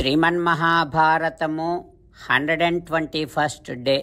శ్రీమన్మహాభారతము hundred and twenty first day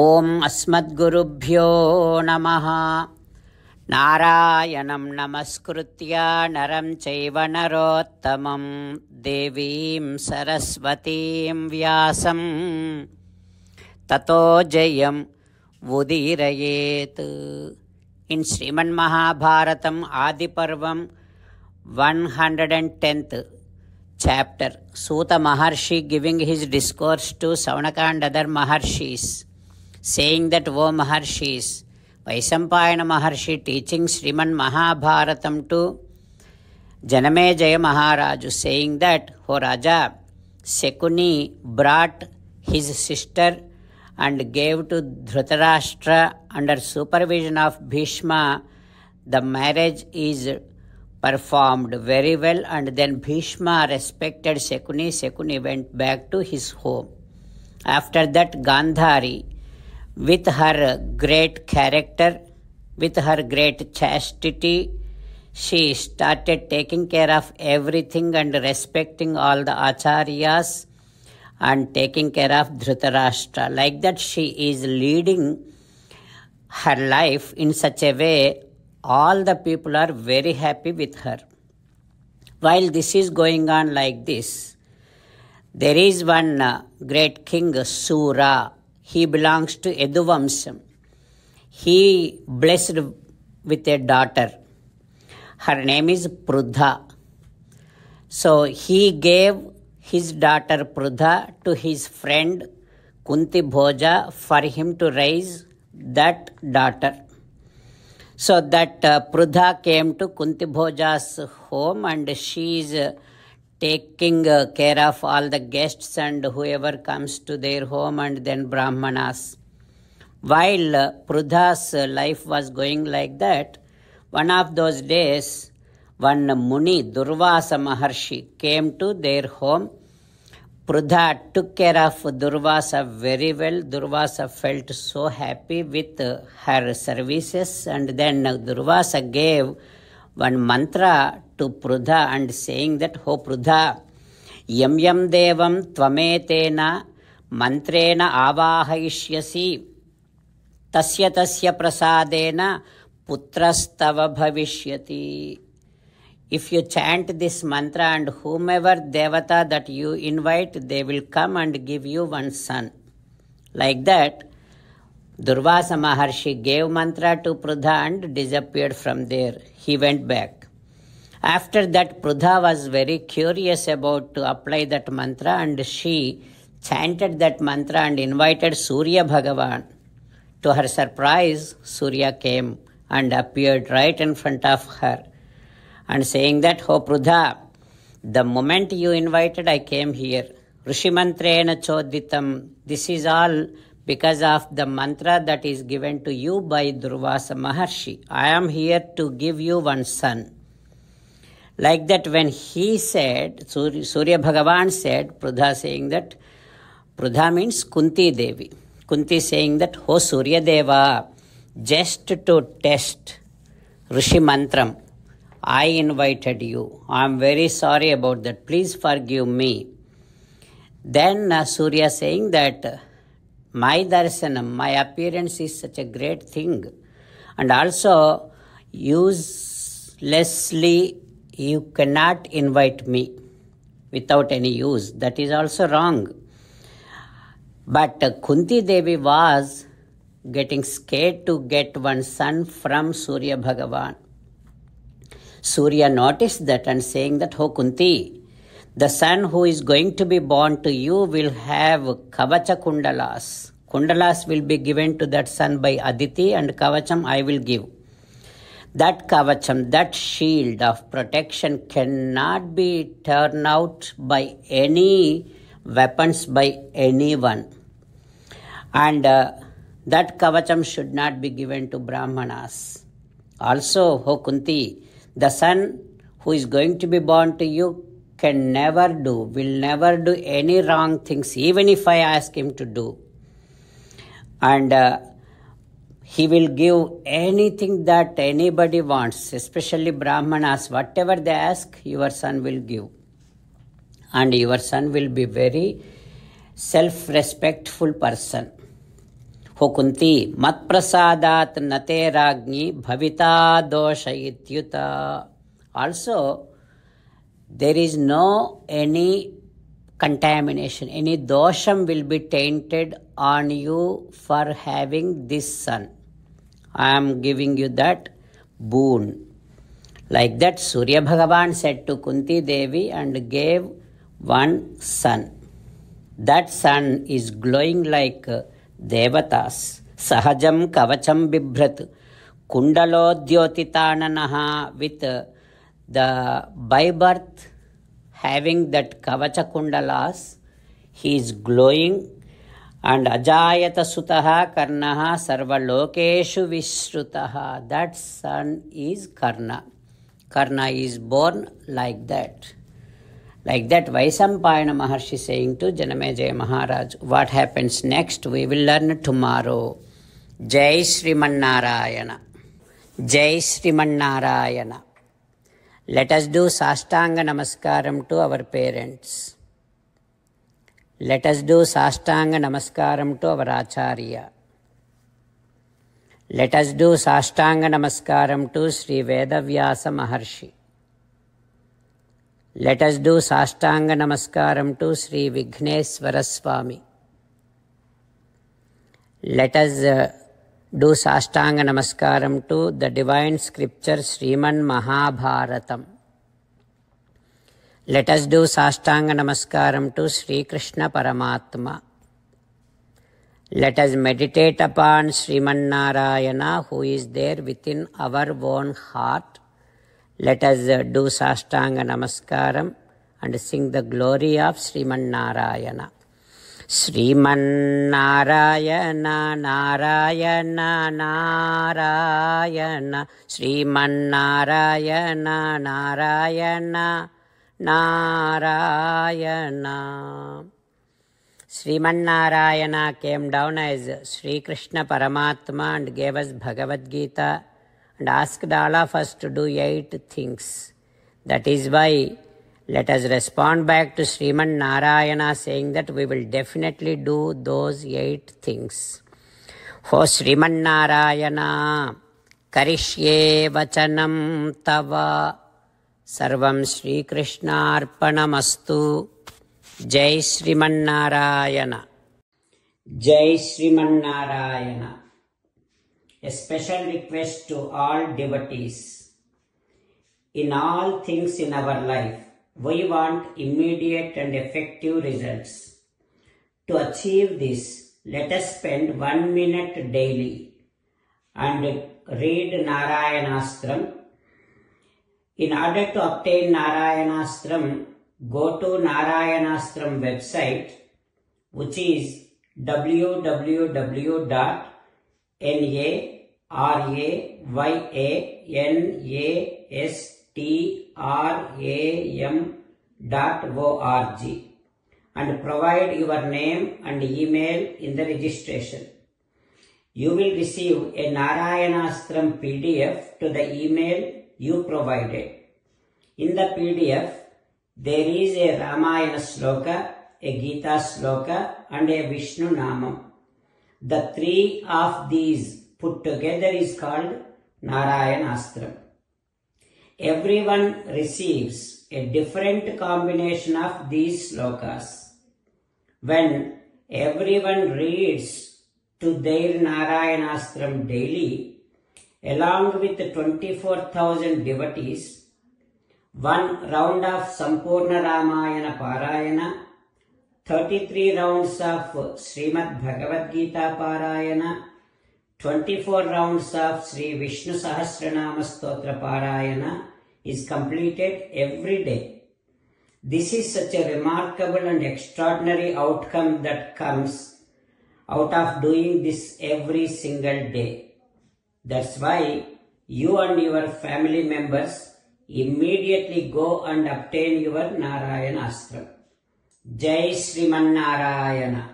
ఓం అస్మద్గురుభ్యో నమ నారాయణం నమస్కృత్య నరం చైవ నరోత్తమం దేవీం సరస్వతీం వ్యాసం తతో జయం ఉదీరయేత్ ఇన్ శ్రీమన్మహాభారతం ఆదిపర్వం one hundred and tenth chapter Suta Maharshi giving his discourse to Savanaka and other Maharshis, saying that, O Maharshis, Vaisampayana Maharshi teaching Sriman Mahabharatam to Janamejaya Maharaju, saying that, O Raja, Sekuni brought his sister and gave to Dhritarashtra under supervision of Bhishma. The marriage is performed very well and then Bhishma respected Sekuni. Sekuni went back to his home. After that, Gandhari, with her great character, with her great chastity, she started taking care of everything and respecting all the acharyas and taking care of Dhritarashtra. Like that, she is leading her life in such a way all the people are very happy with her. While this is going on like this, there is one uh, great king, Sura. He belongs to Eduvamsam. He blessed with a daughter. Her name is Prudha. So he gave his daughter Prudha to his friend Kunti Bhoja for him to raise that daughter. So that uh, Prudha came to Kunti Bhoja's home and she is uh, taking uh, care of all the guests and whoever comes to their home and then Brahmanas. While uh, Prudha's uh, life was going like that, one of those days, one Muni, Durvasa Maharshi, came to their home Prudha took care of Durvasa very well. Durvasa felt so happy with her services, and then Durvasa gave one mantra to Prudha and saying that, Ho Prudha, yam yam devam tvametena mantrena avahaishyasi tasya tasya prasadena putrastava bhavishyati. If you chant this mantra and whomever devata that you invite, they will come and give you one son. Like that, Durvasa Maharshi gave mantra to Prudha and disappeared from there. He went back. After that, Prudha was very curious about to apply that mantra and she chanted that mantra and invited Surya Bhagavan. To her surprise, Surya came and appeared right in front of her and saying that, Ho Prudha, the moment you invited, I came here. Rishimantrena Choditam. This is all because of the mantra that is given to you by Durvasa Maharshi. I am here to give you one son. Like that, when he said, Surya, Surya Bhagavan said, Prudha saying that, Prudha means Kunti Devi. Kunti saying that, Ho Surya Deva, just to test Rishi Mantram I invited you. I'm very sorry about that. Please forgive me. Then uh, Surya saying that uh, my darshanam, my appearance is such a great thing. And also, uselessly, you cannot invite me without any use. That is also wrong. But uh, Kunti Devi was getting scared to get one son from Surya Bhagavan. Surya noticed that and saying that, Ho Kunti, the son who is going to be born to you will have Kavacha Kundalas. Kundalas will be given to that son by Aditi and Kavacham I will give. That Kavacham, that shield of protection cannot be turned out by any weapons by anyone. And uh, that Kavacham should not be given to Brahmanas. Also, Ho Kunti, the son who is going to be born to you can never do, will never do any wrong things, even if I ask him to do. And uh, he will give anything that anybody wants, especially Brahmanas. Whatever they ask, your son will give. And your son will be very self respectful person हो कुंती मत प्रसादात नते राज्ञी भविता दोष इत्युता also there is no any contamination any दोषम will be tainted on you for having this son I am giving you that boon like that Surya Bhagavan said to Kunti Devi and gave one son that son is glowing like దేవతాస్ సహజం కవచం బిభ్రత్ కుండలోద్యోతితానన with the by birth having that కవచ కుండలాస్ he's glowing and అజాయత సుత కర్ణ సర్వలోకేషు విశ్రుత that son is Karna Karna is born like that Like that, Vaisampayana Maharshi saying to Janamejaya Maharaj, What happens next? We will learn tomorrow. Jai Srimannarayana. Jai Srimannarayana. Let us do Sastanga Namaskaram to our parents. Let us do Sastanga Namaskaram to our Acharya. Let us do Sastanga Namaskaram to Sri Vedavyasa Maharshi. Let us do Sastanga Namaskaram to Sri Vigneshwara Swami. Let us uh, do Sastanga Namaskaram to the Divine Scripture Sriman Mahabharatam. Let us do Sastanga Namaskaram to Sri Krishna Paramatma. Let us meditate upon Sriman Narayana who is there within our own heart let us uh, do Sastanga Namaskaram and sing the glory of Sriman Narayana. Srimannarayana Narayana Narayana, Narayana. Sri Narayana Narayana came down as Sri Krishna Paramatma and gave us Bhagavad Gita and asked all of us to do eight things. That is why let us respond back to Sriman Narayana saying that we will definitely do those eight things. For Sriman Narayana, Karishye Vachanam Tava, Sarvam Sri Krishna Arpanamastu, Jai Sriman Narayana. Jai Sriman Narayana. A special request to all devotees. In all things in our life, we want immediate and effective results. To achieve this, let us spend one minute daily and read Narayanastram. In order to obtain Narayanastram, go to Narayanastram website which is www N A R A Y A N A S T R A M dot O-R-G and provide your name and email in the registration. You will receive a Narayanastram PDF to the email you provided. In the PDF, there is a Ramayana sloka, a Gita sloka and a Vishnu Namam. The three of these put together is called Narayanastram. Everyone receives a different combination of these slokas. When everyone reads to their Narayanastram daily, along with 24,000 devotees, one round of Sampurna Ramayana Parayana 33 rounds of Srimad Bhagavad Gita Parayana, 24 rounds of Sri Vishnu Sahasranama Stotra Parayana is completed every day. This is such a remarkable and extraordinary outcome that comes out of doing this every single day. That's why you and your family members immediately go and obtain your Narayana Astra. Jai Srimannarayana.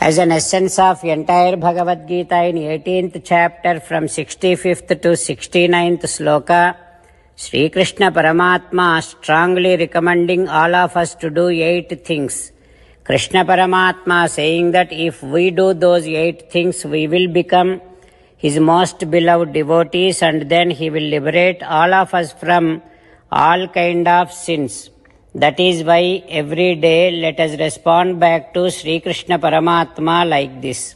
As an essence of entire Bhagavad Gita in 18th chapter from 65th to 69th sloka, Sri Krishna Paramatma strongly recommending all of us to do eight things. Krishna Paramatma saying that if we do those eight things, we will become his most beloved devotees and then he will liberate all of us from all kind of sins. That is why every day let us respond back to Sri Krishna Paramatma like this.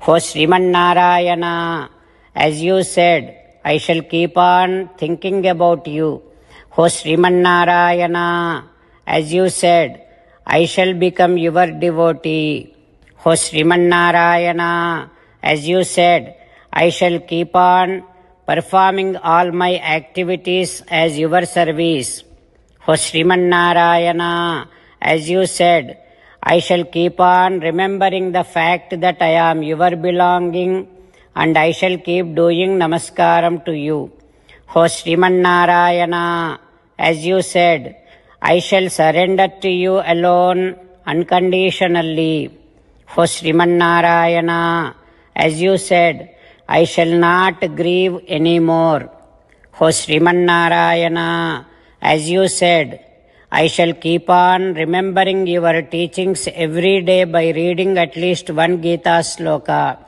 For Sriman Narayana, as you said, I shall keep on thinking about you. For Sriman Narayana, as you said, I shall become your devotee. For Sriman Narayana, as you said, I shall keep on performing all my activities as your service for Sriman As you said, I shall keep on remembering the fact that I am your belonging and I shall keep doing namaskaram to you. O Sriman Narayana, as you said, I shall surrender to you alone unconditionally. O Sriman Narayana, as you said, I shall not grieve anymore. O Sriman Narayana, as you said, I shall keep on remembering your teachings every day by reading at least one Gita sloka.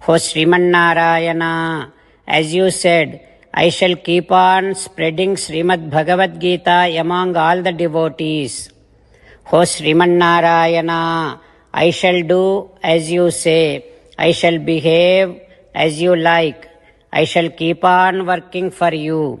For Srimannarayana, as you said, I shall keep on spreading Srimad Bhagavad Gita among all the devotees. O Srimannarayana, I shall do as you say. I shall behave as you like. I shall keep on working for you.